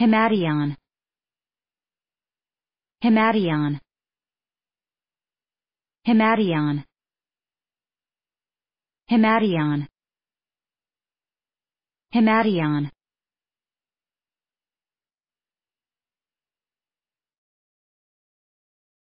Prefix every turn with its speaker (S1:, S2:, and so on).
S1: hemation hemation hemation hemation Himadion